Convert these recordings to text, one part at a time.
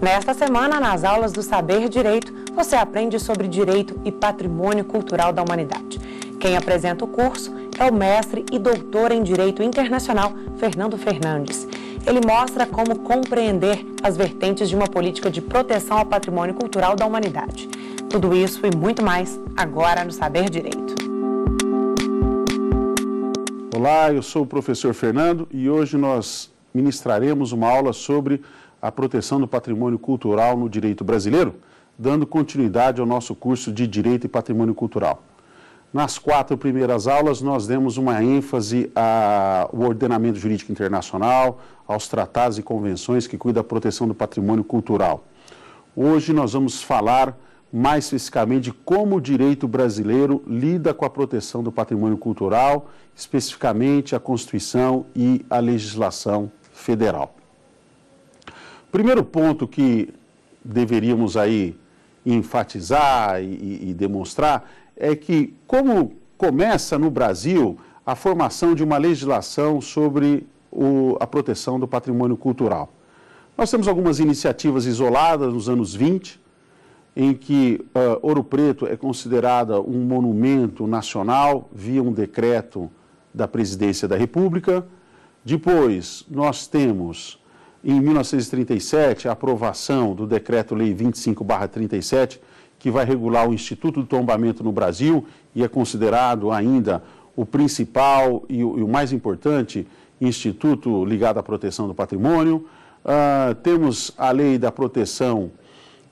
Nesta semana, nas aulas do Saber Direito, você aprende sobre direito e patrimônio cultural da humanidade. Quem apresenta o curso é o mestre e doutor em Direito Internacional, Fernando Fernandes. Ele mostra como compreender as vertentes de uma política de proteção ao patrimônio cultural da humanidade. Tudo isso e muito mais agora no Saber Direito. Olá, eu sou o professor Fernando e hoje nós ministraremos uma aula sobre a proteção do patrimônio cultural no direito brasileiro, dando continuidade ao nosso curso de Direito e Patrimônio Cultural. Nas quatro primeiras aulas, nós demos uma ênfase ao ordenamento jurídico internacional, aos tratados e convenções que cuidam da proteção do patrimônio cultural. Hoje nós vamos falar mais especificamente de como o direito brasileiro lida com a proteção do patrimônio cultural, especificamente a Constituição e a legislação federal. Primeiro ponto que deveríamos aí enfatizar e, e demonstrar é que, como começa no Brasil a formação de uma legislação sobre o, a proteção do patrimônio cultural? Nós temos algumas iniciativas isoladas nos anos 20, em que uh, Ouro Preto é considerada um monumento nacional via um decreto da Presidência da República. Depois, nós temos, em 1937, a aprovação do Decreto-Lei 25-37, que vai regular o Instituto do Tombamento no Brasil e é considerado ainda o principal e o, e o mais importante instituto ligado à proteção do patrimônio. Uh, temos a lei da proteção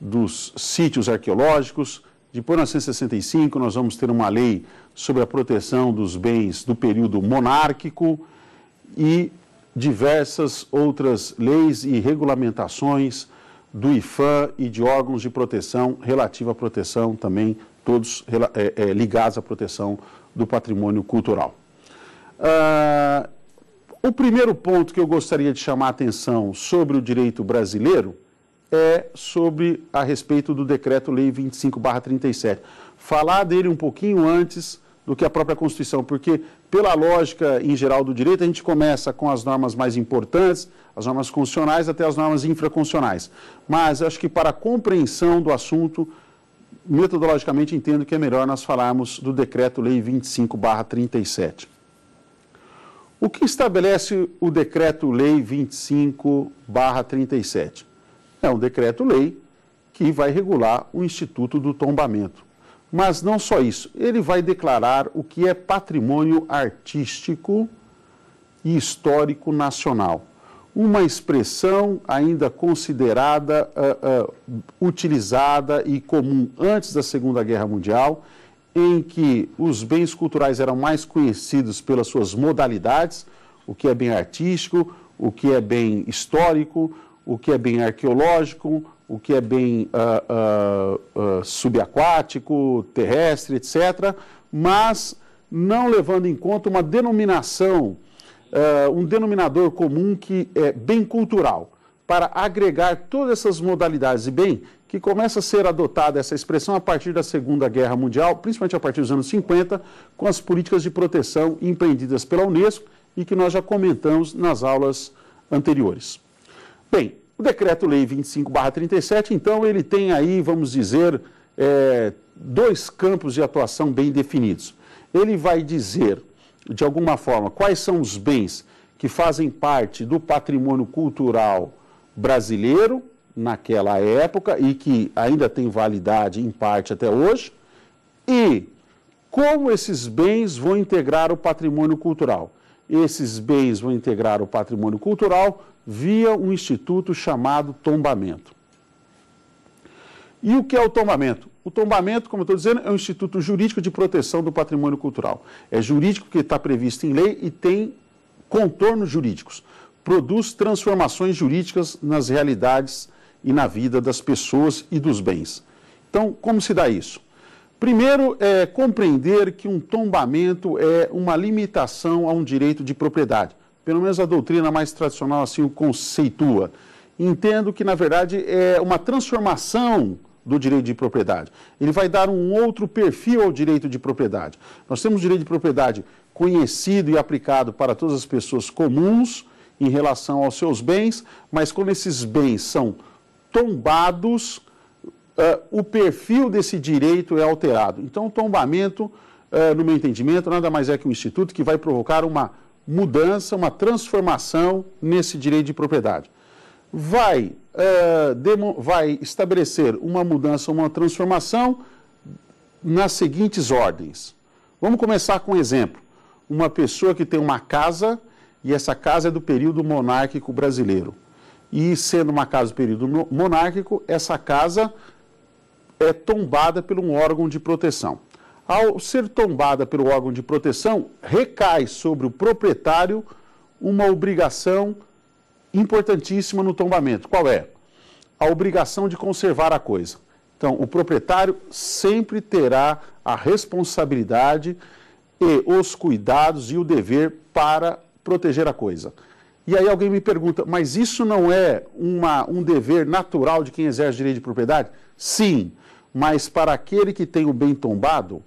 dos sítios arqueológicos. De 1965, nós vamos ter uma lei sobre a proteção dos bens do período monárquico e diversas outras leis e regulamentações do IFAM e de órgãos de proteção, relativa à proteção também, todos é, é, ligados à proteção do patrimônio cultural. Ah, o primeiro ponto que eu gostaria de chamar a atenção sobre o direito brasileiro é sobre a respeito do decreto-lei 25/37. Falar dele um pouquinho antes do que a própria Constituição, porque, pela lógica em geral do direito, a gente começa com as normas mais importantes, as normas constitucionais até as normas infraconstitucionais. Mas acho que para a compreensão do assunto, metodologicamente entendo que é melhor nós falarmos do Decreto-Lei 25-37. O que estabelece o Decreto-Lei 25-37? É um decreto-lei que vai regular o Instituto do Tombamento. Mas não só isso, ele vai declarar o que é patrimônio artístico e histórico nacional. Uma expressão ainda considerada, uh, uh, utilizada e comum antes da Segunda Guerra Mundial, em que os bens culturais eram mais conhecidos pelas suas modalidades, o que é bem artístico, o que é bem histórico, o que é bem arqueológico, o que é bem uh, uh, subaquático, terrestre, etc., mas não levando em conta uma denominação, um denominador comum que é bem cultural, para agregar todas essas modalidades. E bem, que começa a ser adotada essa expressão a partir da Segunda Guerra Mundial, principalmente a partir dos anos 50, com as políticas de proteção empreendidas pela Unesco e que nós já comentamos nas aulas anteriores. Bem, o decreto-lei 25/37, então, ele tem aí, vamos dizer, é, dois campos de atuação bem definidos. Ele vai dizer, de alguma forma, quais são os bens que fazem parte do patrimônio cultural brasileiro naquela época e que ainda tem validade em parte até hoje, e como esses bens vão integrar o patrimônio cultural. Esses bens vão integrar o patrimônio cultural via um instituto chamado tombamento. E o que é o tombamento? O tombamento, como eu estou dizendo, é um instituto jurídico de proteção do patrimônio cultural. É jurídico que está previsto em lei e tem contornos jurídicos. Produz transformações jurídicas nas realidades e na vida das pessoas e dos bens. Então, como se dá isso? Primeiro, é compreender que um tombamento é uma limitação a um direito de propriedade. Pelo menos a doutrina mais tradicional assim o conceitua. Entendo que, na verdade, é uma transformação do direito de propriedade. Ele vai dar um outro perfil ao direito de propriedade. Nós temos o direito de propriedade conhecido e aplicado para todas as pessoas comuns em relação aos seus bens, mas quando esses bens são tombados, uh, o perfil desse direito é alterado. Então, o tombamento, uh, no meu entendimento, nada mais é que um instituto que vai provocar uma mudança, uma transformação nesse direito de propriedade. Vai, uh, vai estabelecer uma mudança, uma transformação nas seguintes ordens. Vamos começar com um exemplo. Uma pessoa que tem uma casa e essa casa é do período monárquico brasileiro. E sendo uma casa do período monárquico, essa casa é tombada por um órgão de proteção. Ao ser tombada pelo órgão de proteção, recai sobre o proprietário uma obrigação importantíssima no tombamento. Qual é? A obrigação de conservar a coisa. Então, o proprietário sempre terá a responsabilidade e os cuidados e o dever para proteger a coisa. E aí alguém me pergunta, mas isso não é uma, um dever natural de quem exerce direito de propriedade? Sim, mas para aquele que tem o bem tombado,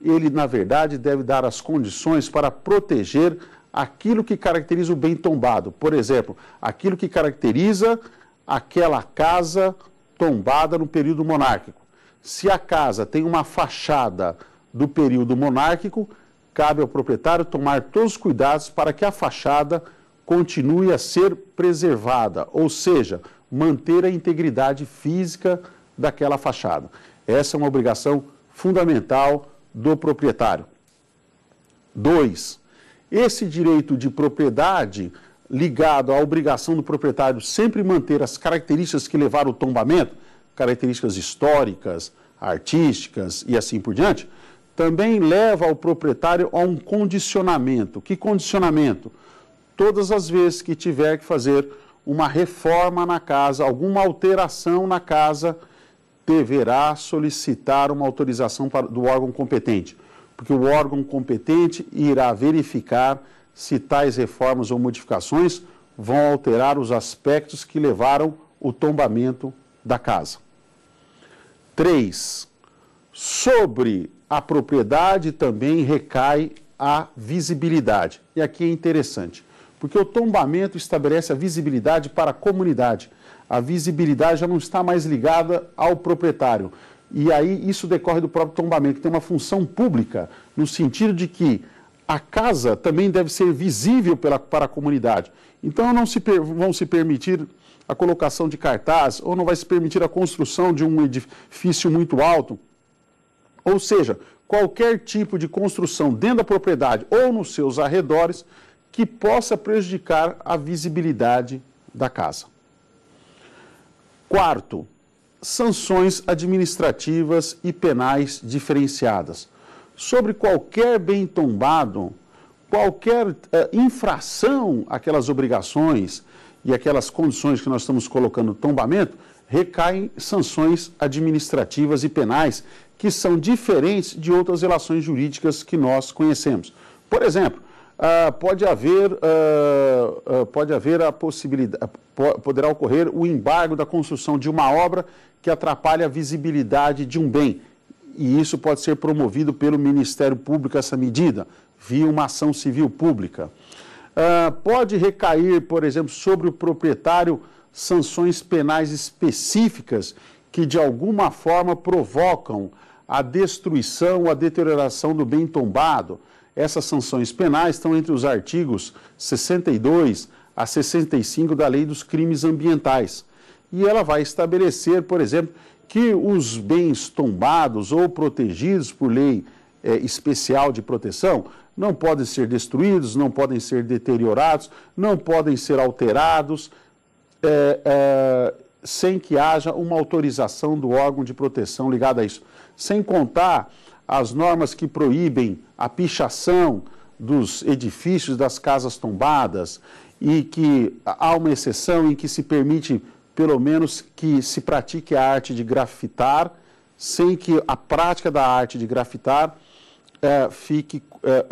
ele, na verdade, deve dar as condições para proteger aquilo que caracteriza o bem tombado. Por exemplo, aquilo que caracteriza aquela casa tombada no período monárquico. Se a casa tem uma fachada do período monárquico, cabe ao proprietário tomar todos os cuidados para que a fachada continue a ser preservada, ou seja, manter a integridade física daquela fachada. Essa é uma obrigação fundamental do proprietário. 2. Esse direito de propriedade ligado à obrigação do proprietário sempre manter as características que levaram ao tombamento, características históricas, artísticas e assim por diante, também leva o proprietário a um condicionamento. Que condicionamento? Todas as vezes que tiver que fazer uma reforma na casa, alguma alteração na casa, deverá solicitar uma autorização do órgão competente, porque o órgão competente irá verificar se tais reformas ou modificações vão alterar os aspectos que levaram o tombamento da casa. 3. Sobre a propriedade também recai a visibilidade. E aqui é interessante, porque o tombamento estabelece a visibilidade para a comunidade a visibilidade já não está mais ligada ao proprietário. E aí isso decorre do próprio tombamento, que tem uma função pública, no sentido de que a casa também deve ser visível pela, para a comunidade. Então não se per, vão se permitir a colocação de cartaz, ou não vai se permitir a construção de um edifício muito alto. Ou seja, qualquer tipo de construção dentro da propriedade ou nos seus arredores que possa prejudicar a visibilidade da casa. Quarto, sanções administrativas e penais diferenciadas. Sobre qualquer bem tombado, qualquer eh, infração àquelas obrigações e aquelas condições que nós estamos colocando tombamento, recaem sanções administrativas e penais que são diferentes de outras relações jurídicas que nós conhecemos. Por exemplo, ah, pode haver, ah, ah, pode haver a possibilidade, ah, poderá ocorrer o embargo da construção de uma obra que atrapalha a visibilidade de um bem. E isso pode ser promovido pelo Ministério Público, essa medida, via uma ação civil pública. Ah, pode recair, por exemplo, sobre o proprietário sanções penais específicas que de alguma forma provocam a destruição, a deterioração do bem tombado, essas sanções penais estão entre os artigos 62 a 65 da Lei dos Crimes Ambientais. E ela vai estabelecer, por exemplo, que os bens tombados ou protegidos por lei é, especial de proteção não podem ser destruídos, não podem ser deteriorados, não podem ser alterados é, é, sem que haja uma autorização do órgão de proteção ligada a isso. Sem contar as normas que proíbem a pichação dos edifícios das casas tombadas e que há uma exceção em que se permite, pelo menos, que se pratique a arte de grafitar, sem que a prática da arte de grafitar eh, fique eh,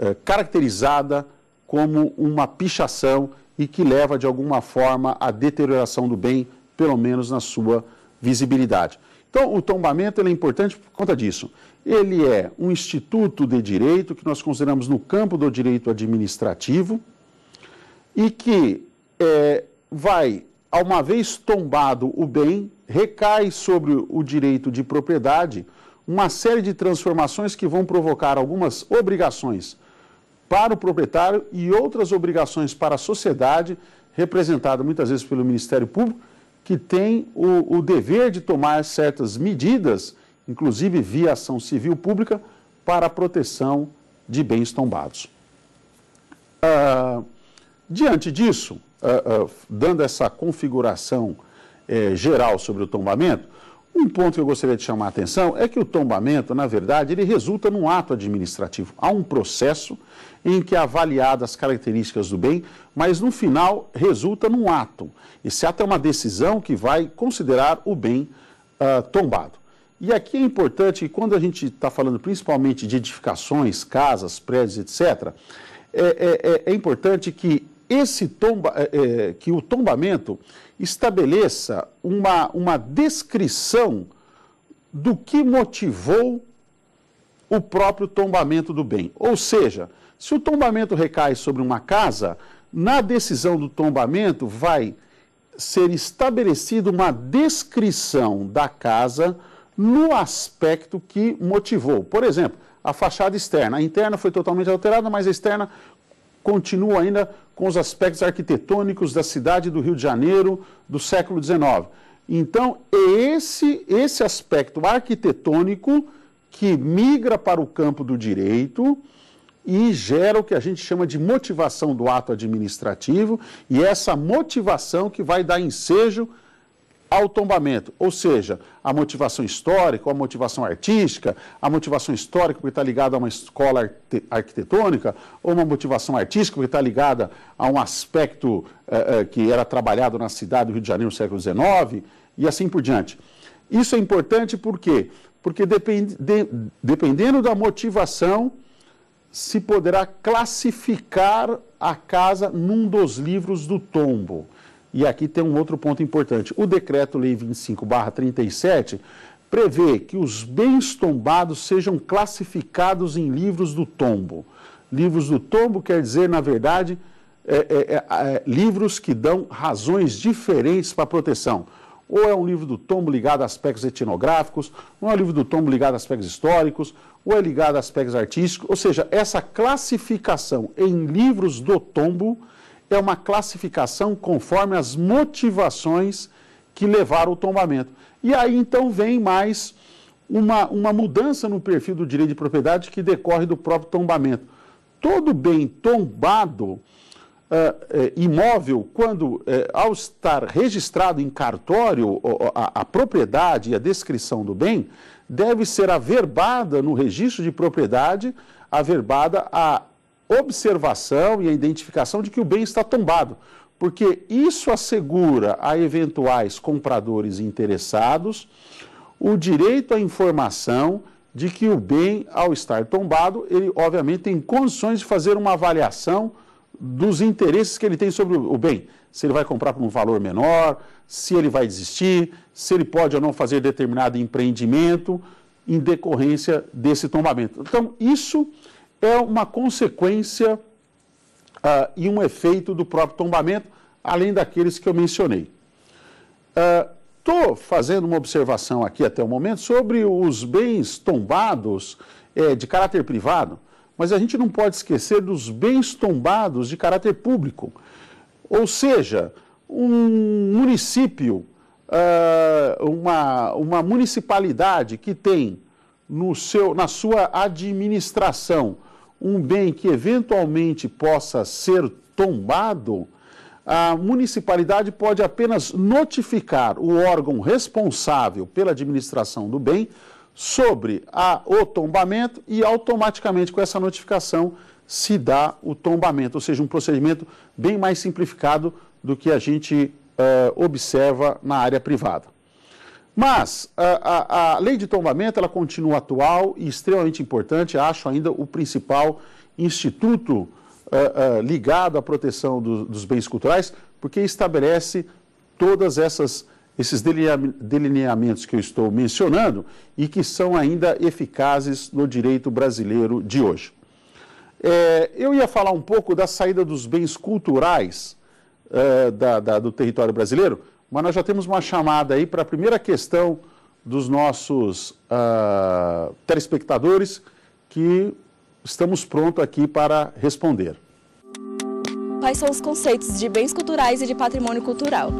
eh, caracterizada como uma pichação e que leva, de alguma forma, à deterioração do bem, pelo menos na sua visibilidade. Então, o tombamento é importante por conta disso. Ele é um instituto de direito que nós consideramos no campo do direito administrativo e que é, vai, uma vez tombado o bem, recai sobre o direito de propriedade uma série de transformações que vão provocar algumas obrigações para o proprietário e outras obrigações para a sociedade, representada muitas vezes pelo Ministério Público que tem o, o dever de tomar certas medidas, inclusive via ação civil pública, para a proteção de bens tombados. Ah, diante disso, ah, ah, dando essa configuração eh, geral sobre o tombamento, um ponto que eu gostaria de chamar a atenção é que o tombamento, na verdade, ele resulta num ato administrativo. Há um processo em que é avaliadas as características do bem mas no final resulta num ato. Esse ato é uma decisão que vai considerar o bem uh, tombado. E aqui é importante quando a gente está falando principalmente de edificações, casas, prédios, etc., é, é, é, é importante que esse tomba, é, é, que o tombamento estabeleça uma, uma descrição do que motivou o próprio tombamento do bem. Ou seja, se o tombamento recai sobre uma casa, na decisão do tombamento, vai ser estabelecida uma descrição da casa no aspecto que motivou. Por exemplo, a fachada externa. A interna foi totalmente alterada, mas a externa continua ainda com os aspectos arquitetônicos da cidade do Rio de Janeiro do século XIX. Então, é esse, esse aspecto arquitetônico que migra para o campo do direito e gera o que a gente chama de motivação do ato administrativo e é essa motivação que vai dar ensejo ao tombamento, ou seja, a motivação histórica, a motivação artística, a motivação histórica porque está ligada a uma escola arquitetônica, ou uma motivação artística porque está ligada a um aspecto eh, eh, que era trabalhado na cidade do Rio de Janeiro no século XIX, e assim por diante. Isso é importante por quê? Porque depend, de, dependendo da motivação, se poderá classificar a casa num dos livros do tombo. E aqui tem um outro ponto importante. O decreto-lei 25/37 prevê que os bens tombados sejam classificados em livros do tombo. Livros do tombo quer dizer, na verdade, é, é, é, é livros que dão razões diferentes para proteção ou é um livro do tombo ligado a aspectos etnográficos, ou é um livro do tombo ligado a aspectos históricos, ou é ligado a aspectos artísticos. Ou seja, essa classificação em livros do tombo é uma classificação conforme as motivações que levaram o tombamento. E aí então vem mais uma, uma mudança no perfil do direito de propriedade que decorre do próprio tombamento. Todo bem tombado Uh, imóvel, quando, uh, ao estar registrado em cartório, a, a, propriedade e a descrição do bem, deve ser averbada no registro de propriedade, averbada a observação e a identificação de que o bem está tombado, porque isso assegura a eventuais compradores interessados o direito à informação de que o bem, ao estar tombado, ele obviamente tem condições de fazer uma avaliação dos interesses que ele tem sobre o bem. Se ele vai comprar por um valor menor, se ele vai desistir, se ele pode ou não fazer determinado empreendimento em decorrência desse tombamento. Então, isso é uma consequência uh, e um efeito do próprio tombamento, além daqueles que eu mencionei. Estou uh, ah, fazendo uma observação aqui até o momento sobre os bens tombados eh, de caráter privado mas a gente não pode esquecer dos bens tombados de caráter público. Ou seja, um município, ah, uma, uma municipalidade que tem no seu, na sua administração um bem que eventualmente possa ser tombado, a municipalidade pode apenas notificar o órgão responsável pela administração do bem sobre a, o tombamento e automaticamente com essa notificação se dá o tombamento, ou seja, um procedimento bem mais simplificado do que a gente eh, observa na área privada. Mas a, a, a, lei de tombamento ela continua atual e extremamente importante, acho ainda o principal instituto eh, eh, ligado à proteção do, dos bens culturais, porque estabelece todas essas esses delineamentos que eu estou mencionando e que são ainda eficazes no direito brasileiro de hoje. É, eu ia falar um pouco da saída dos bens culturais é, da, da, do território brasileiro, mas nós já temos uma chamada aí para a primeira questão dos nossos uh, telespectadores que estamos prontos aqui para responder. Quais são os conceitos de bens culturais e de patrimônio cultural?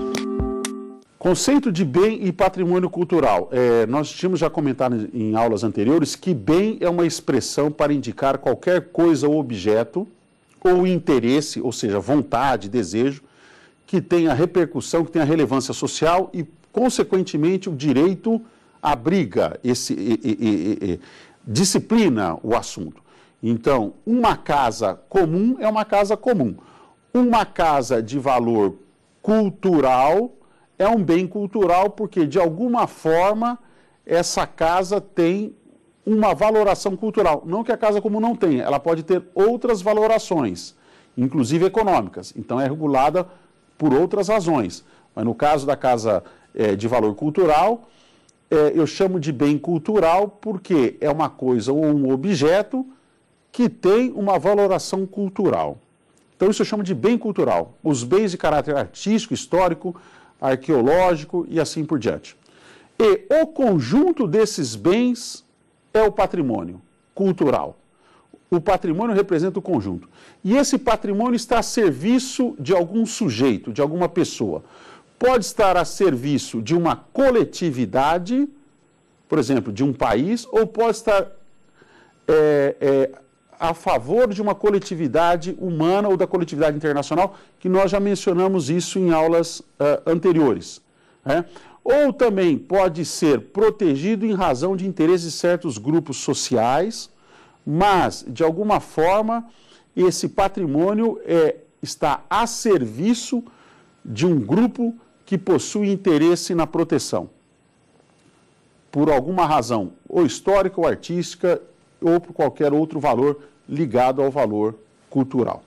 Conceito de bem e patrimônio cultural. É, nós tínhamos já comentado em aulas anteriores que bem é uma expressão para indicar qualquer coisa ou objeto ou interesse, ou seja, vontade, desejo, que tenha repercussão, que tenha relevância social e, consequentemente, o direito abriga, esse, e, e, e, disciplina o assunto. Então, uma casa comum é uma casa comum. Uma casa de valor cultural é um bem cultural porque, de alguma forma, essa casa tem uma valoração cultural. Não que a casa comum não tenha, ela pode ter outras valorações, inclusive econômicas. Então, é regulada por outras razões. Mas no caso da casa é, de valor cultural, é, eu chamo de bem cultural porque é uma coisa ou um objeto que tem uma valoração cultural. Então, isso eu chamo de bem cultural. Os bens de caráter artístico, histórico, arqueológico e assim por diante. E o conjunto desses bens é o patrimônio cultural. O patrimônio representa o conjunto. E esse patrimônio está a serviço de algum sujeito, de alguma pessoa. Pode estar a serviço de uma coletividade, por exemplo, de um país, ou pode estar é, é, a favor de uma coletividade humana ou da coletividade internacional, que nós já mencionamos isso em aulas uh, anteriores. Né? Ou também pode ser protegido em razão de interesses de certos grupos sociais, mas, de alguma forma, esse patrimônio é, está a serviço de um grupo que possui interesse na proteção. Por alguma razão, ou histórica ou artística, ou por qualquer outro valor ligado ao valor cultural.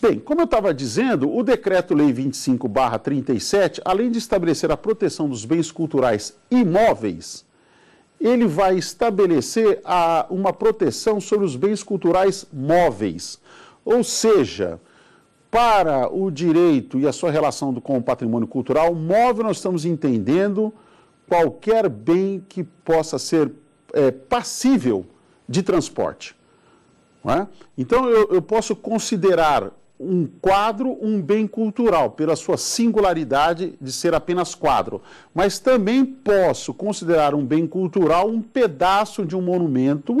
Bem, como eu estava dizendo, o Decreto-Lei 25-37, além de estabelecer a proteção dos bens culturais imóveis, ele vai estabelecer a, uma proteção sobre os bens culturais móveis. Ou seja, para o direito e a sua relação com o patrimônio cultural, móvel nós estamos entendendo qualquer bem que possa ser é, passível de transporte. É? Então, eu, eu posso considerar um quadro um bem cultural, pela sua singularidade de ser apenas quadro. Mas também posso considerar um bem cultural um pedaço de um monumento,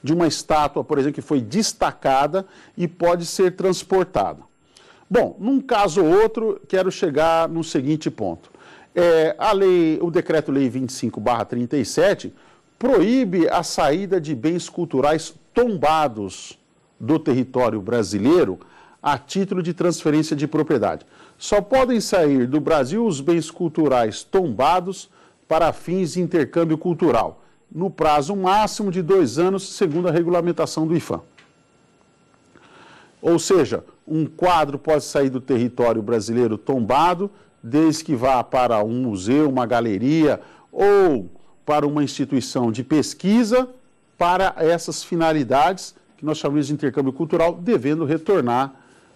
de uma estátua, por exemplo, que foi destacada e pode ser transportada. Bom, num caso ou outro, quero chegar no seguinte ponto. É, a lei, o decreto-lei 25/37 proíbe a saída de bens culturais tombados do território brasileiro a título de transferência de propriedade. Só podem sair do Brasil os bens culturais tombados para fins de intercâmbio cultural, no prazo máximo de dois anos, segundo a regulamentação do IFAM. Ou seja, um quadro pode sair do território brasileiro tombado, desde que vá para um museu, uma galeria ou para uma instituição de pesquisa para essas finalidades que nós chamamos de intercâmbio cultural, devendo retornar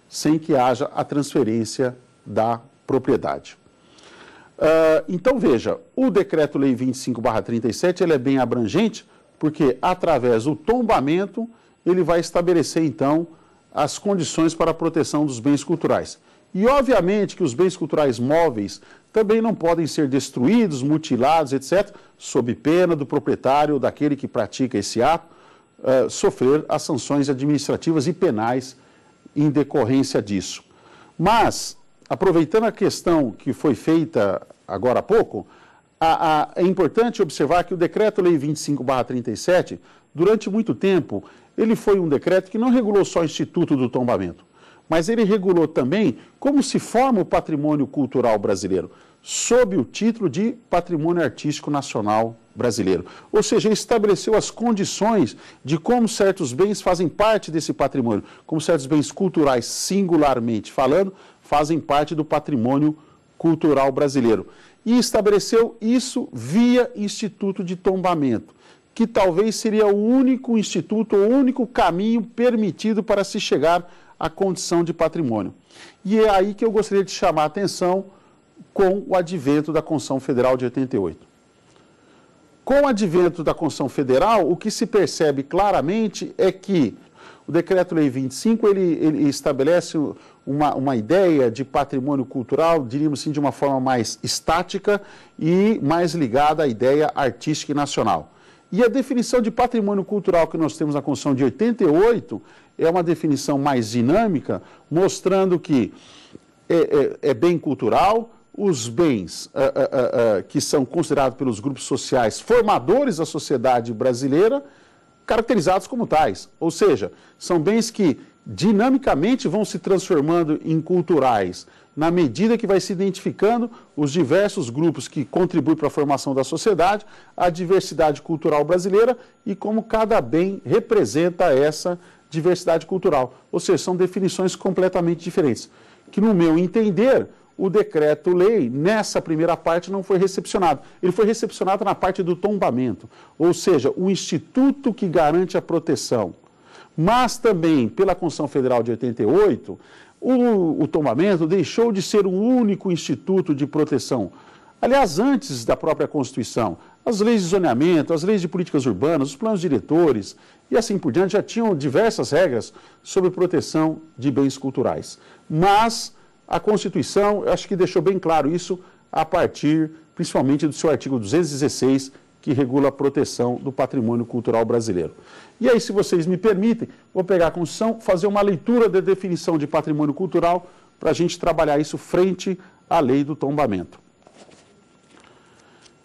sem que haja a transferência da propriedade. Uh, então veja, o decreto-lei 25/37 ele é bem abrangente porque através do tombamento ele vai estabelecer então as condições para a proteção dos bens culturais. E obviamente que os bens culturais móveis também não podem ser destruídos, mutilados, etc., sob pena do proprietário ou daquele que pratica esse ato eh, sofrer as sanções administrativas e penais em decorrência disso. Mas, aproveitando a questão que foi feita agora há pouco, a, a, é importante observar que o Decreto-Lei 25-37, durante muito tempo, ele foi um decreto que não regulou só o Instituto do Tombamento mas ele regulou também como se forma o patrimônio cultural brasileiro, sob o título de Patrimônio Artístico Nacional Brasileiro. Ou seja, estabeleceu as condições de como certos bens fazem parte desse patrimônio, como certos bens culturais, singularmente falando, fazem parte do patrimônio cultural brasileiro. E estabeleceu isso via Instituto de Tombamento que talvez seria o único instituto, o único caminho permitido para se chegar a condição de patrimônio. E é aí que eu gostaria de chamar a atenção com o advento da Constituição Federal de 88. Com o advento da Constituição Federal, o que se percebe claramente é que o Decreto-Lei 25 ele, ele estabelece uma, uma ideia de patrimônio cultural, diríamos assim, de uma forma mais estática e mais ligada à ideia artística e nacional. E a definição de patrimônio cultural que nós temos na Constituição de 88, é uma definição mais dinâmica, mostrando que é, é, é bem cultural, os bens é, é, é, que são considerados pelos grupos sociais formadores da sociedade brasileira, caracterizados como tais. Ou seja, são bens que dinamicamente vão se transformando em culturais, na medida que vai se identificando os diversos grupos que contribuem para a formação da sociedade, a diversidade cultural brasileira e como cada bem representa essa diversidade cultural. Ou seja, são definições completamente diferentes. Que, no meu entender, o decreto-lei, nessa primeira parte, não foi recepcionado. Ele foi recepcionado na parte do tombamento, ou seja, o instituto que garante a proteção. Mas também, pela Constituição Federal de 88, o, o tombamento deixou de ser o único instituto de proteção. Aliás, antes da própria Constituição, as leis de zoneamento, as leis de políticas urbanas, os planos diretores e assim por diante já tinham diversas regras sobre proteção de bens culturais. Mas a Constituição, eu acho que deixou bem claro isso a partir principalmente do seu artigo 216, que regula a proteção do patrimônio cultural brasileiro. E aí, se vocês me permitem, vou pegar a Constituição, fazer uma leitura da definição de patrimônio cultural para a gente trabalhar isso frente à lei do tombamento.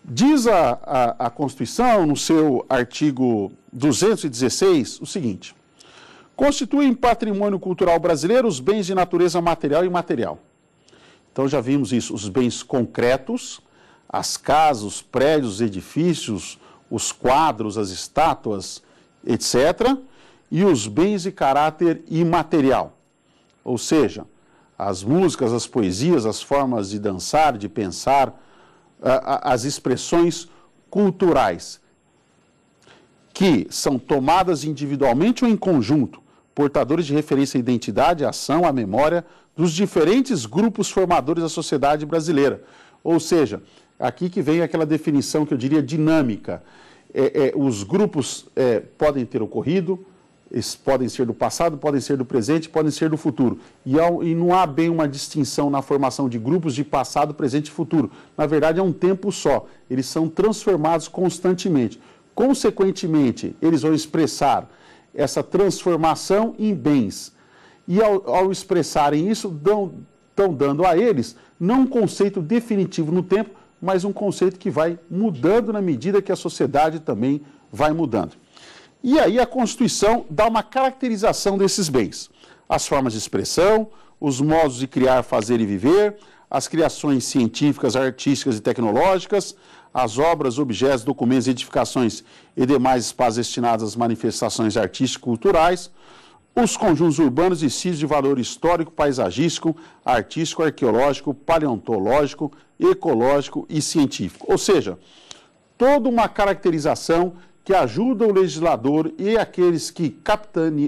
Diz a, a, a, Constituição, no seu artigo 216, o seguinte: constituem patrimônio cultural brasileiro os bens de natureza material e imaterial. Então já vimos isso, os bens concretos, as casas, os prédios, os edifícios, os quadros, as estátuas, etc., e os bens de caráter imaterial, ou seja, as músicas, as poesias, as formas de dançar, de pensar, as expressões culturais, que são tomadas individualmente ou em conjunto, portadores de referência à identidade, à ação, à memória dos diferentes grupos formadores da sociedade brasileira. Ou seja, aqui que vem aquela definição que eu diria dinâmica. É, é, os grupos é, podem ter ocorrido, podem ser do passado, podem ser do presente, podem ser do futuro. E, ao, e não há bem uma distinção na formação de grupos de passado, presente e futuro. Na verdade, é um tempo só. Eles são transformados constantemente. Consequentemente, eles vão expressar essa transformação em bens. E ao, ao expressarem isso, estão dando a eles não um conceito definitivo no tempo, mas um conceito que vai mudando na medida que a sociedade também vai mudando. E aí a Constituição dá uma caracterização desses bens: as formas de expressão, os modos de criar, fazer e viver, as criações científicas, artísticas e tecnológicas, as obras, objetos, documentos, edificações e demais espaços destinados às manifestações artísticas e culturais, os conjuntos urbanos e sítios de valor histórico, paisagístico, artístico, arqueológico, paleontológico, ecológico e científico. Ou seja, toda uma caracterização que ajuda o legislador e aqueles que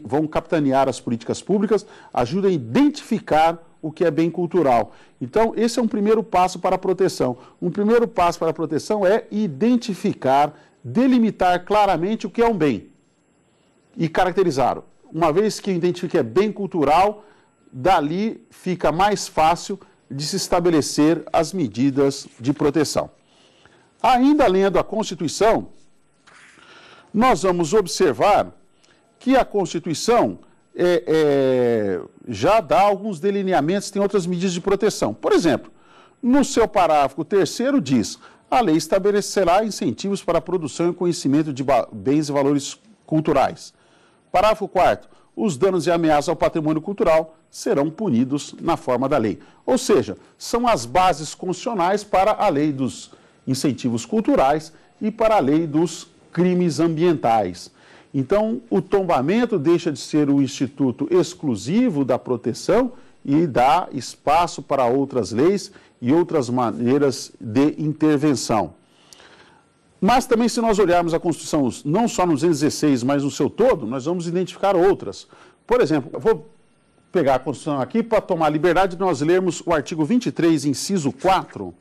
vão capitanear as políticas públicas, ajuda a identificar o que é bem cultural. Então, esse é um primeiro passo para a proteção. Um primeiro passo para a proteção é identificar, delimitar claramente o que é um bem e caracterizá-lo. Uma vez que identifique é bem cultural, dali fica mais fácil de se estabelecer as medidas de proteção. Ainda lendo a Constituição, nós vamos observar que a Constituição é, é, já dá alguns delineamentos, tem outras medidas de proteção. Por exemplo, no seu parágrafo terceiro diz, a lei estabelecerá incentivos para a produção e conhecimento de bens e valores culturais. Parágrafo 4 os danos e ameaças ao patrimônio cultural serão punidos na forma da lei. Ou seja, são as bases constitucionais para a lei dos incentivos culturais e para a lei dos crimes ambientais. Então, o tombamento deixa de ser o instituto exclusivo da proteção e dá espaço para outras leis e outras maneiras de intervenção. Mas também, se nós olharmos a Constituição não só no 216, mas no seu todo, nós vamos identificar outras. Por exemplo, eu vou pegar a Constituição aqui para tomar a liberdade de nós lermos o artigo 23, inciso 4,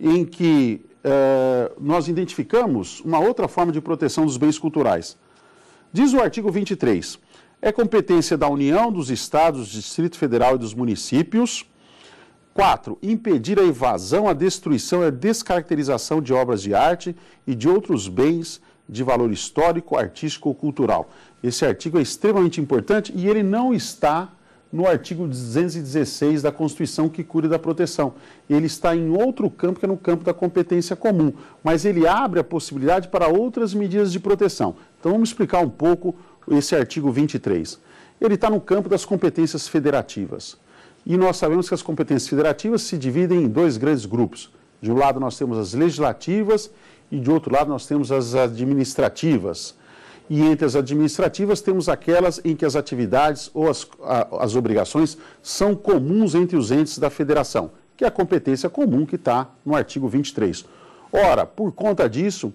em que é, nós identificamos uma outra forma de proteção dos bens culturais. Diz o artigo 23: é competência da União, dos Estados, Distrito Federal e dos municípios. 4. Impedir a evasão, a destruição e a descaracterização de obras de arte e de outros bens de valor histórico, artístico ou cultural. Esse artigo é extremamente importante e ele não está no artigo 216 da Constituição que cura da proteção. Ele está em outro campo, que é no campo da competência comum, mas ele abre a possibilidade para outras medidas de proteção. Então vamos explicar um pouco esse artigo 23. Ele está no campo das competências federativas. E nós sabemos que as competências federativas se dividem em dois grandes grupos. De um lado nós temos as legislativas e de outro lado nós temos as administrativas e entre as administrativas temos aquelas em que as atividades ou as, a, as obrigações são comuns entre os entes da federação, que é a competência comum que está no artigo 23. Ora, por conta disso,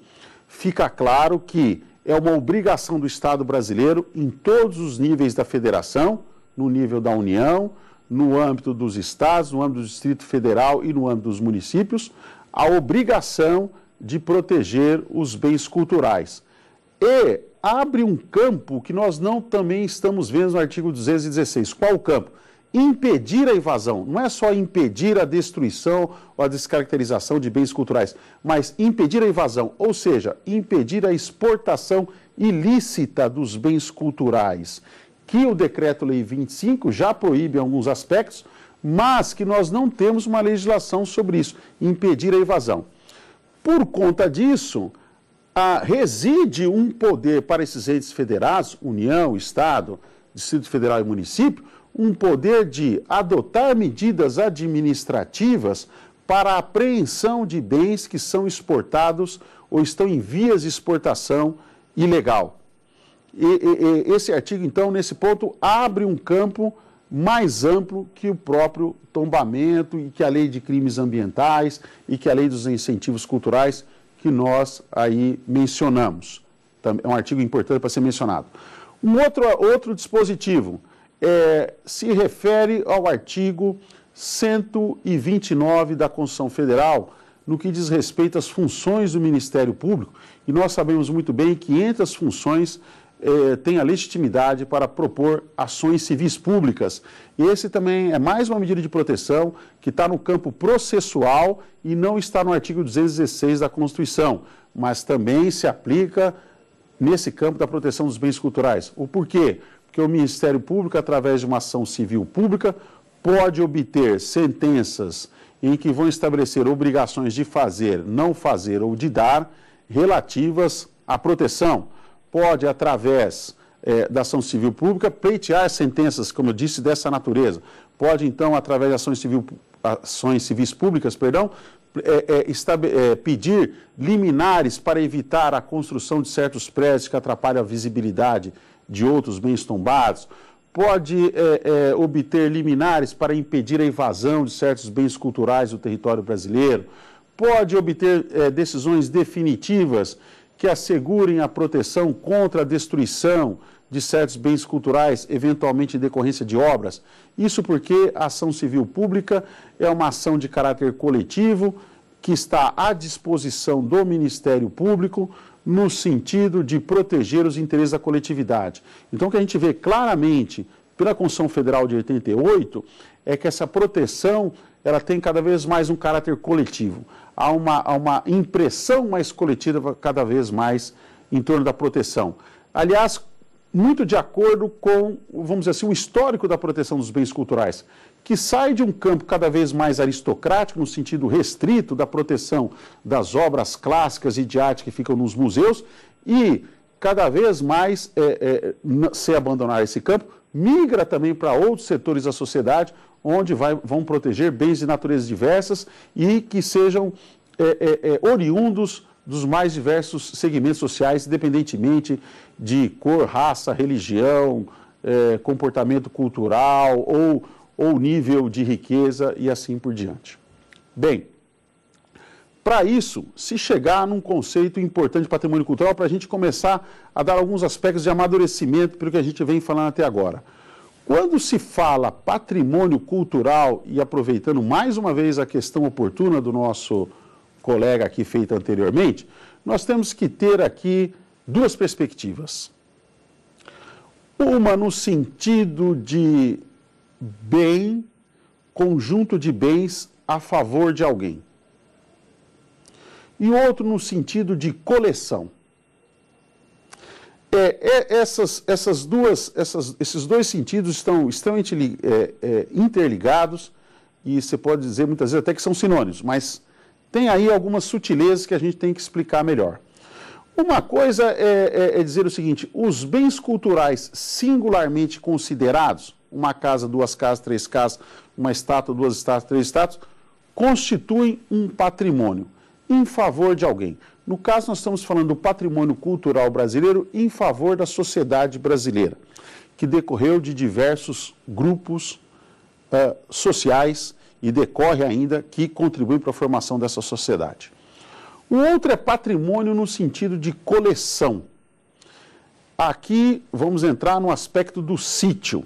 fica claro que é uma obrigação do Estado brasileiro em todos os níveis da federação, no nível da União, no âmbito dos estados, no âmbito do Distrito Federal e no âmbito dos municípios, a obrigação de proteger os bens culturais. E abre um campo que nós não também estamos vendo no artigo 216. Qual o campo? Impedir a invasão. Não é só impedir a destruição ou a descaracterização de bens culturais, mas impedir a invasão, ou seja, impedir a exportação ilícita dos bens culturais, que o Decreto-Lei 25 já proíbe em alguns aspectos, mas que nós não temos uma legislação sobre isso, impedir a invasão. Por conta disso, ah, reside um poder para esses entes federados, União, Estado, Distrito Federal e município, um poder de adotar medidas administrativas para a apreensão de bens que são exportados ou estão em vias de exportação ilegal. E, e, e, esse artigo, então, nesse ponto, abre um campo mais amplo que o próprio tombamento e que a lei de crimes ambientais e que a lei dos incentivos culturais que nós aí mencionamos. É um artigo importante para ser mencionado. Um outro, outro dispositivo é, se refere ao artigo 129 da Constituição Federal, no que diz respeito às funções do Ministério Público, e nós sabemos muito bem que entre as funções eh, a legitimidade para propor ações civis públicas. Esse também é mais uma medida de proteção que está no campo processual e não está no artigo 216 da Constituição, mas também se aplica nesse campo da proteção dos bens culturais. O porquê? Porque o Ministério Público, através de uma ação civil pública, pode obter sentenças em que vão estabelecer obrigações de fazer, não fazer ou de dar relativas à proteção pode, através é, da ação civil pública, pleitear sentenças, como eu disse, dessa natureza. Pode, então, através de ações, civil, ações civis públicas, perdão, é, é, estabe, é, pedir liminares para evitar a construção de certos prédios que atrapalham a visibilidade de outros bens tombados, pode é, é, obter liminares para impedir a invasão de certos bens culturais do território brasileiro, pode obter é, decisões definitivas que assegurem a proteção contra a destruição de certos bens culturais, eventualmente em decorrência de obras. Isso porque a ação civil pública é uma ação de caráter coletivo que está à disposição do Ministério Público no sentido de proteger os interesses da coletividade. Então, o que a gente vê claramente pela Constituição Federal de 88 é que essa proteção ela tem cada vez mais um caráter coletivo há uma, há uma impressão mais coletiva cada vez mais em torno da proteção. Aliás, muito de acordo com, vamos dizer assim, o histórico da proteção dos bens culturais, que sai de um campo cada vez mais aristocrático, no sentido restrito da proteção das obras clássicas e de arte que ficam nos museus, e cada vez mais, é, é, se abandonar esse campo, migra também para outros setores da sociedade, onde vai, vão proteger bens de natureza diversas e que sejam é, é, é, oriundos dos mais diversos segmentos sociais, independentemente de cor, raça, religião, é, comportamento cultural ou, ou nível de riqueza e assim por diante. Bem, para isso, se chegar num conceito importante de patrimônio cultural, para a gente começar a dar alguns aspectos de amadurecimento pelo que a gente vem falando até agora. Quando se fala patrimônio cultural, e aproveitando mais uma vez a questão oportuna do nosso colega aqui feita anteriormente, nós temos que ter aqui duas perspectivas. Uma no sentido de bem, conjunto de bens a favor de alguém. E outro no sentido de coleção. É, é, essas, essas duas, essas, esses dois sentidos estão extremamente é, é, interligados e você pode dizer muitas vezes até que são sinônimos, mas tem aí algumas sutilezas que a gente tem que explicar melhor. Uma coisa é, é, é dizer o seguinte: os bens culturais singularmente considerados, uma casa, duas casas, três casas, uma estátua, duas estátuas, três estátuas, constituem um patrimônio em favor de alguém. No caso, nós estamos falando do patrimônio cultural brasileiro em favor da sociedade brasileira, que decorreu de diversos grupos uh, sociais e decorre ainda que contribuem para a formação dessa sociedade. O outro é patrimônio no sentido de coleção. Aqui vamos entrar no aspecto do sítio,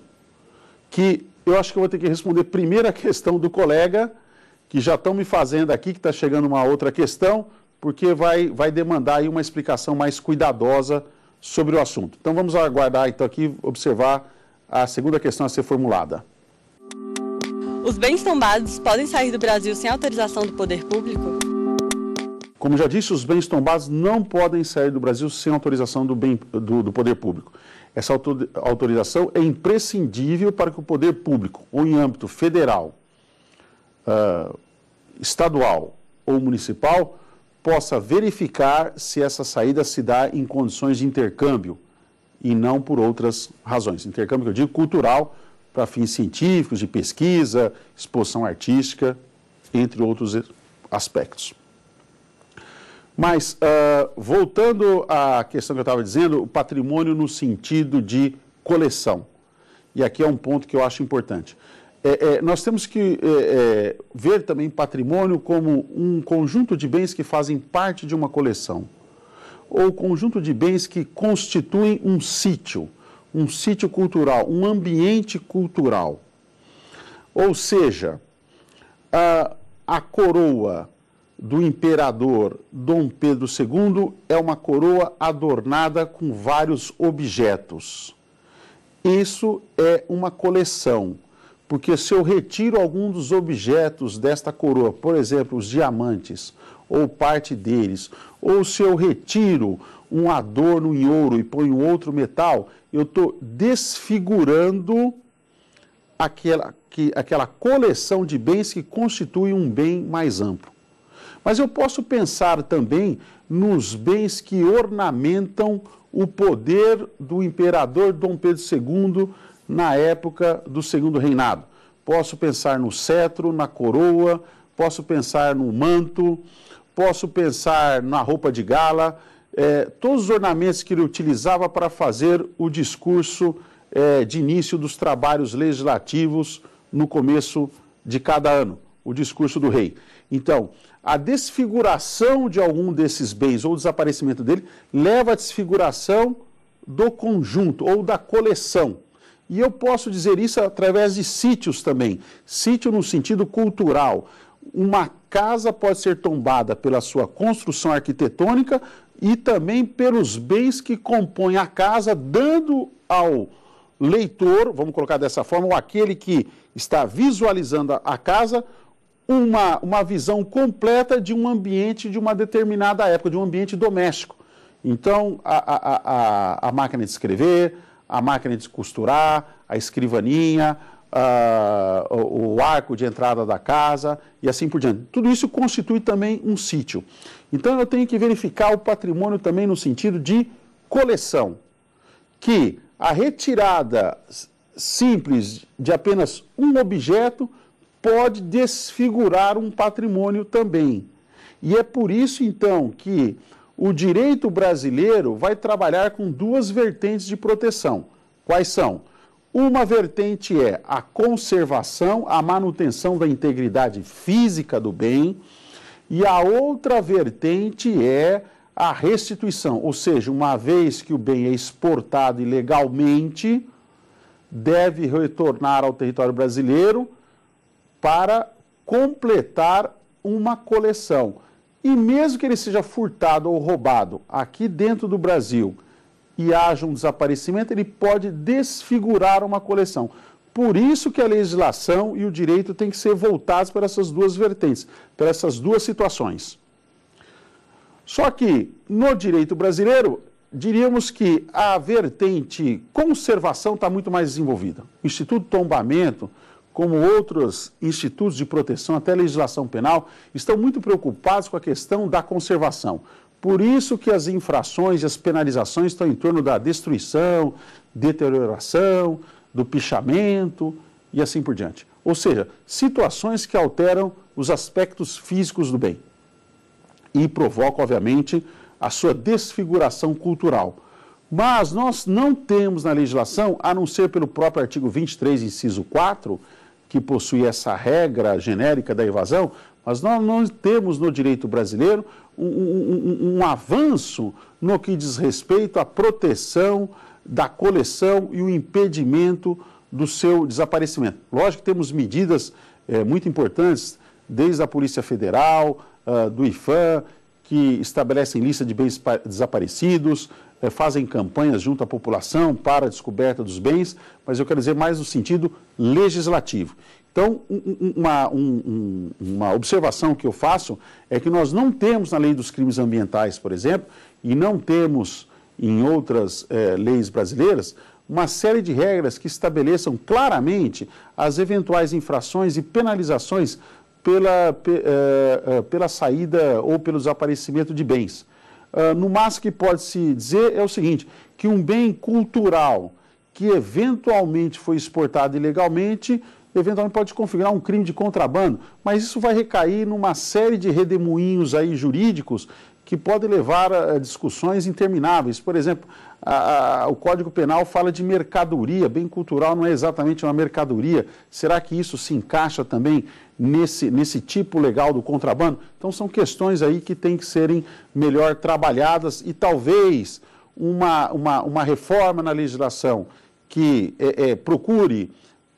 que eu acho que eu vou ter que responder primeiro a questão do colega, que já estão me fazendo aqui, que está chegando uma outra questão porque vai, vai demandar aí uma explicação mais cuidadosa sobre o assunto. Então vamos aguardar então aqui observar a segunda questão a ser formulada. Os bens tombados podem sair do Brasil sem autorização do poder público? Como já disse, os bens tombados não podem sair do Brasil sem autorização do, bem, do, do poder público. Essa autorização é imprescindível para que o poder público, ou em âmbito federal, uh, estadual ou municipal, possa verificar se essa saída se dá em condições de intercâmbio e não por outras razões. Intercâmbio que eu digo cultural, para fins científicos, de pesquisa, exposição artística, entre outros aspectos. Mas, uh, voltando à questão que eu estava dizendo, o patrimônio no sentido de coleção. E aqui é um ponto que eu acho importante é, é, nós temos que é, é, ver também patrimônio como um conjunto de bens que fazem parte de uma coleção, ou conjunto de bens que constituem um sítio, um sítio cultural, um ambiente cultural. Ou seja, a, a coroa do imperador Dom Pedro II é uma coroa adornada com vários objetos. Isso é uma coleção porque se eu retiro algum dos objetos desta coroa, por exemplo, os diamantes, ou parte deles, ou se eu retiro um adorno em ouro e ponho outro metal, eu estou desfigurando aquela, que, aquela coleção de bens que constitui um bem mais amplo. Mas eu posso pensar também nos bens que ornamentam o poder do imperador Dom Pedro II na época do segundo reinado. Posso pensar no cetro, na coroa, posso pensar no manto, posso pensar na roupa de gala, é, todos os ornamentos que ele utilizava para fazer o discurso é, de início dos trabalhos legislativos no começo de cada ano, o discurso do rei. Então, a desfiguração de algum desses bens ou o desaparecimento dele leva à desfiguração do conjunto ou da coleção. E eu posso dizer isso através de sítios também. Sítio no sentido cultural. Uma casa pode ser tombada pela sua construção arquitetônica e também pelos bens que compõem a casa, dando ao leitor, vamos colocar dessa forma, ou aquele que está visualizando a casa, uma, uma visão completa de um ambiente de uma determinada época, de um ambiente doméstico. Então, a, a, a, a máquina de escrever, a máquina de costurar, a escrivaninha, o, o arco de entrada da casa e assim por diante. Tudo isso constitui também um sítio. Então eu tenho que verificar o patrimônio também no sentido de coleção, que a retirada simples de apenas um objeto pode desfigurar um patrimônio também. E é por isso, então, que o direito brasileiro vai trabalhar com duas vertentes de proteção. Quais são? Uma vertente é a conservação, a manutenção da integridade física do bem, e a outra vertente é a restituição, ou seja, uma vez que o bem é exportado ilegalmente, deve retornar ao território brasileiro para completar uma coleção. E mesmo que ele seja furtado ou roubado aqui dentro do Brasil e haja um desaparecimento, ele pode desfigurar uma coleção. Por isso que a legislação e o direito têm que ser voltados para essas duas vertentes, para essas duas situações. Só que no direito brasileiro, diríamos que a vertente conservação está muito mais desenvolvida. O Instituto Tombamento, como outros institutos de proteção, até legislação penal, estão muito preocupados com a questão da conservação. Por isso que as infrações e as penalizações estão em torno da destruição, deterioração, do pichamento e assim por diante. Ou seja, situações que alteram os aspectos físicos do bem e provocam, obviamente, a sua desfiguração cultural. Mas nós não temos na legislação, a não ser pelo próprio artigo 23, inciso 4, que possui essa regra genérica da evasão, mas nós não temos no direito brasileiro um, um, um, avanço no que diz respeito à proteção da coleção e o impedimento do seu desaparecimento. Lógico que temos medidas é, muito importantes, desde a Polícia Federal, uh, do IFAM, que estabelecem lista de bens desaparecidos, eh, fazem campanhas junto à população para a descoberta dos bens, mas eu quero dizer mais no sentido legislativo. Então, uma, um, uma observação que eu faço é que nós não temos na lei dos crimes ambientais, por exemplo, e não temos em outras eh, leis brasileiras, uma série de regras que estabeleçam claramente as eventuais infrações e penalizações pela, eh, eh, pela saída ou pelo desaparecimento de bens. Ah, no máximo que pode-se dizer é o seguinte, que um bem cultural que eventualmente foi exportado ilegalmente, eventualmente pode configurar um crime de contrabando, mas isso vai recair numa série de redemoinhos aí jurídicos que podem levar a discussões intermináveis. Por exemplo, a, a, o Código Penal fala de mercadoria, bem cultural não é exatamente uma mercadoria. Será que isso se encaixa também nesse, nesse tipo legal do contrabando? Então, são questões aí que têm que serem melhor trabalhadas e talvez uma, uma, uma reforma na legislação que é, é, procure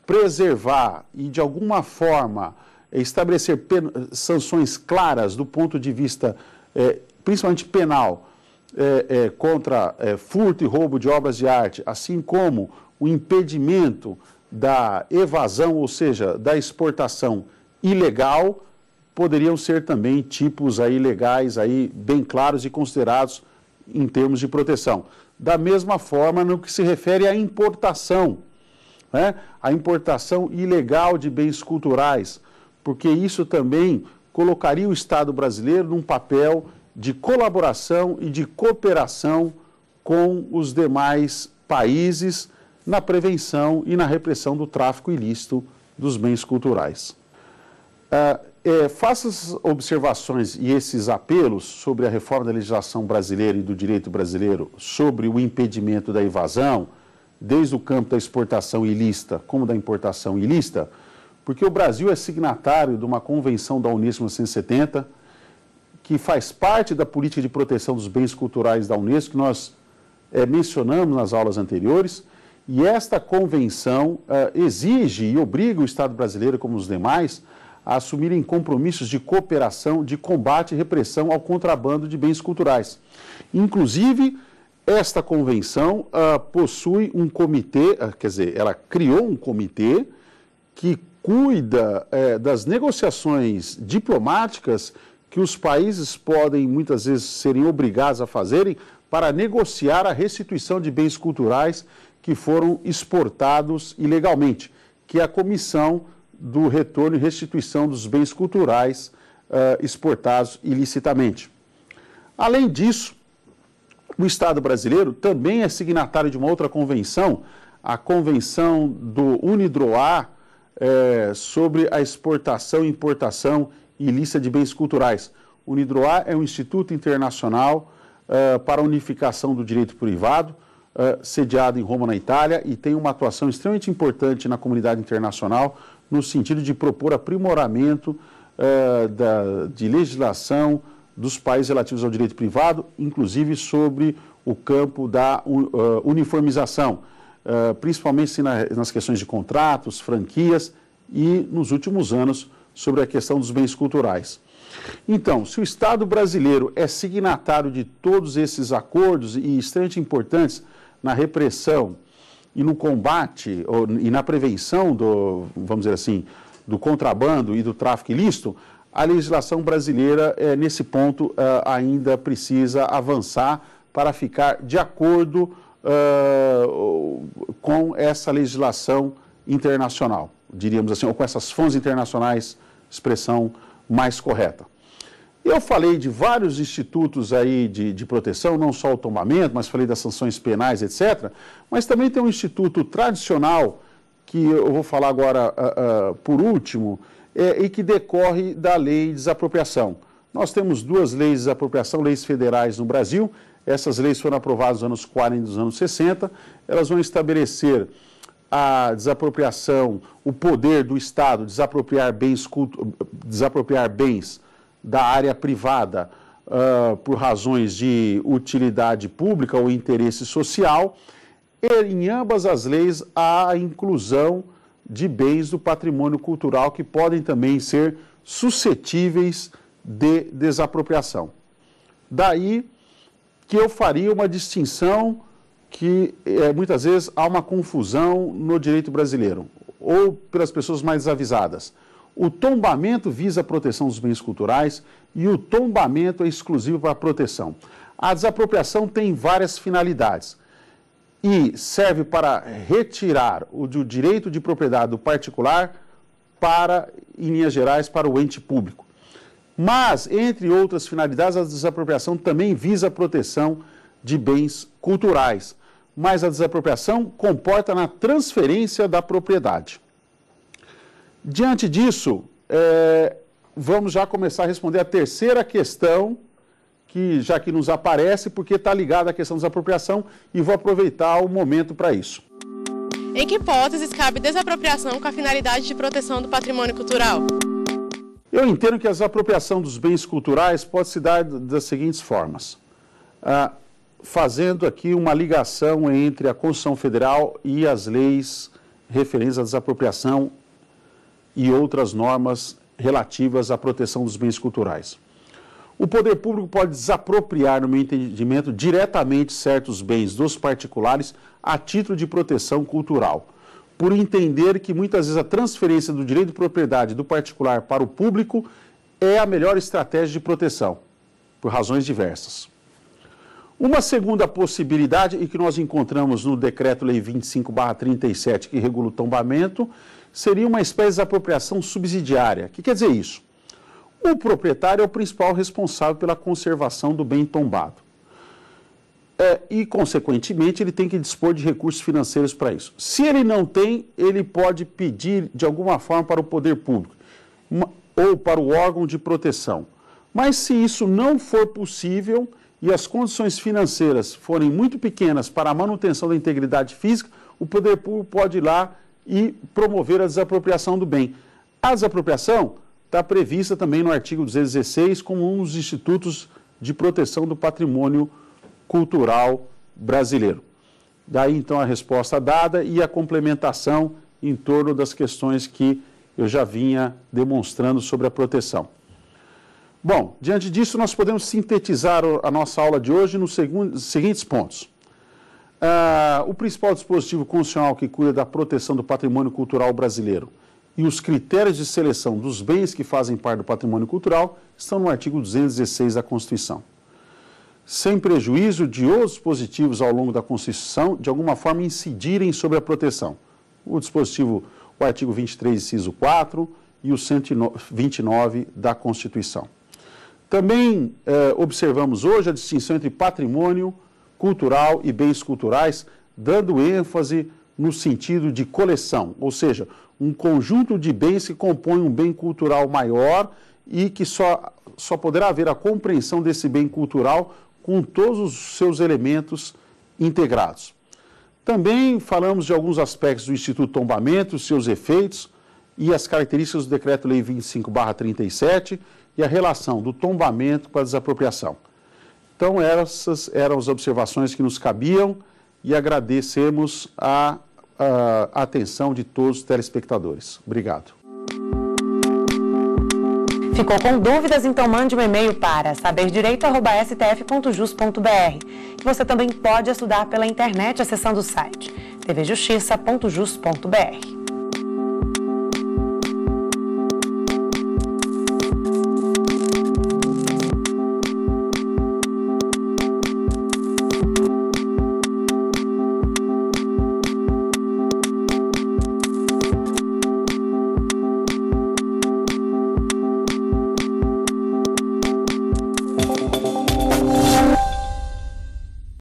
preservar e, de alguma forma, estabelecer sanções claras do ponto de vista, é, principalmente penal, é, é, contra é, furto e roubo de obras de arte, assim como o impedimento da evasão, ou seja, da exportação ilegal, poderiam ser também tipos aí legais aí bem claros e considerados em termos de proteção. Da mesma forma no que se refere à importação, né? a importação ilegal de bens culturais, porque isso também colocaria o Estado brasileiro num papel de colaboração e de cooperação com os demais países na prevenção e na repressão do tráfico ilícito dos bens culturais. Ah, é, faça as observações e esses apelos sobre a reforma da legislação brasileira e do direito brasileiro sobre o impedimento da evasão, desde o campo da exportação ilícita como da importação ilícita, porque o Brasil é signatário de uma convenção da Unesco 1970, que faz parte da política de proteção dos bens culturais da Unesco, que nós é, mencionamos nas aulas anteriores, e esta convenção é, exige e obriga o Estado brasileiro, como os demais, a a assumirem compromissos de cooperação, de combate e repressão ao contrabando de bens culturais. Inclusive, esta convenção uh, possui um comitê, uh, quer dizer, ela criou um comitê que cuida uh, das negociações diplomáticas que os países podem muitas vezes serem obrigados a fazerem para negociar a restituição de bens culturais que foram exportados ilegalmente, que é a Comissão do retorno e restituição dos bens culturais uh, exportados ilicitamente. Além disso, o Estado brasileiro também é signatário de uma outra convenção, a Convenção do UNIDROA eh, sobre a exportação e importação ilícita de bens culturais. O UNIDROA é um instituto internacional eh, para a unificação do direito privado, sediado em Roma, na Itália, e tem uma atuação extremamente importante na comunidade internacional, no sentido de propor aprimoramento uh, da, de legislação dos países relativos ao direito privado, inclusive sobre o campo da uh, uniformização, uh, principalmente na, nas questões de contratos, franquias e, nos últimos anos, sobre a questão dos bens culturais. Então, se o Estado brasileiro é signatário de todos esses acordos e extremamente importantes na repressão e no combate ou, e na prevenção do, vamos dizer assim, do contrabando e do tráfico ilícito, a legislação brasileira, é, nesse ponto, eh, ainda precisa avançar para ficar de acordo eh, com essa legislação internacional, diríamos assim, ou com essas fontes internacionais, expressão mais correta. Eu falei de vários institutos aí de, de proteção, não só o tomamento, mas falei das sanções penais, etc. Mas também tem um instituto tradicional, que eu vou falar agora uh, uh, por último, é, e que decorre da lei de desapropriação. Nós temos duas leis de desapropriação, leis federais no Brasil. Essas leis foram aprovadas nos anos 40 e nos anos 60. Elas vão estabelecer a desapropriação, o poder do Estado desapropriar bens, desapropriar bens da área privada uh, por razões de utilidade pública ou interesse social, e em ambas as leis há a inclusão de bens do patrimônio cultural que podem também ser suscetíveis de desapropriação. Daí que eu faria uma distinção que é, muitas vezes há uma confusão no direito brasileiro, ou pelas pessoas mais avisadas. O tombamento visa a proteção dos bens culturais e o tombamento é exclusivo para a proteção. A desapropriação tem várias finalidades e serve para retirar o direito de propriedade do particular para, em linhas gerais, para o ente público. Mas, entre outras finalidades, a desapropriação também visa a proteção de bens culturais. Mas a desapropriação comporta na transferência da propriedade. Diante disso, é, vamos já começar a responder a terceira questão que já que nos aparece, porque está ligada à questão da desapropriação e vou aproveitar o momento para isso. Em que hipóteses cabe desapropriação com a finalidade de proteção do patrimônio cultural? Eu entendo que a desapropriação dos bens culturais pode se dar das seguintes formas. Ah, fazendo aqui uma ligação entre a Constituição Federal e as leis referentes à desapropriação e outras normas relativas à proteção dos bens culturais. O poder público pode desapropriar, no meu entendimento, diretamente certos bens dos particulares a título de proteção cultural, por entender que muitas vezes a transferência do direito de propriedade do particular para o público é a melhor estratégia de proteção, por razões diversas. Uma segunda possibilidade, e que nós encontramos no Decreto-Lei 25-37, que regula o tombamento, seria uma espécie de apropriação subsidiária. O que quer dizer isso? O proprietário é o principal responsável pela conservação do bem tombado. É, e, consequentemente, ele tem que dispor de recursos financeiros para isso. Se ele não tem, ele pode pedir de alguma forma para o poder público uma, ou para o órgão de proteção. Mas se isso não for possível e as condições financeiras forem muito pequenas para a manutenção da integridade física, o poder público pode ir lá e promover a desapropriação do bem. A desapropriação está prevista também no artigo 216 como um dos institutos de proteção do patrimônio cultural brasileiro. Daí então a resposta dada e a complementação em torno das questões que eu já vinha demonstrando sobre a proteção. Bom, diante disso, nós podemos sintetizar a nossa aula de hoje nos seguintes pontos ah, o principal dispositivo constitucional que cuida da proteção do patrimônio cultural brasileiro e os critérios de seleção dos bens que fazem parte do patrimônio cultural estão no artigo 216 da Constituição. Sem prejuízo de outros dispositivos ao longo da Constituição, de alguma forma incidirem sobre a proteção. O dispositivo, o artigo 23, inciso 4 e o 129 da Constituição. Também eh, observamos hoje a distinção entre patrimônio, cultural e bens culturais, dando ênfase no sentido de coleção, ou seja, um conjunto de bens que compõe um bem cultural maior e que só, só poderá haver a compreensão desse bem cultural com todos os seus elementos integrados. Também falamos de alguns aspectos do Instituto Tombamento, seus efeitos e as características do Decreto-Lei 25-37 e a relação do tombamento com a desapropriação. Então, essas eram as observações que nos cabiam e agradecemos a, a atenção de todos os telespectadores. Obrigado. Ficou com dúvidas? Então mande um e-mail para saberdireito.stf.jus.br. você também pode estudar pela internet acessando o site tvjustiça.jus.br.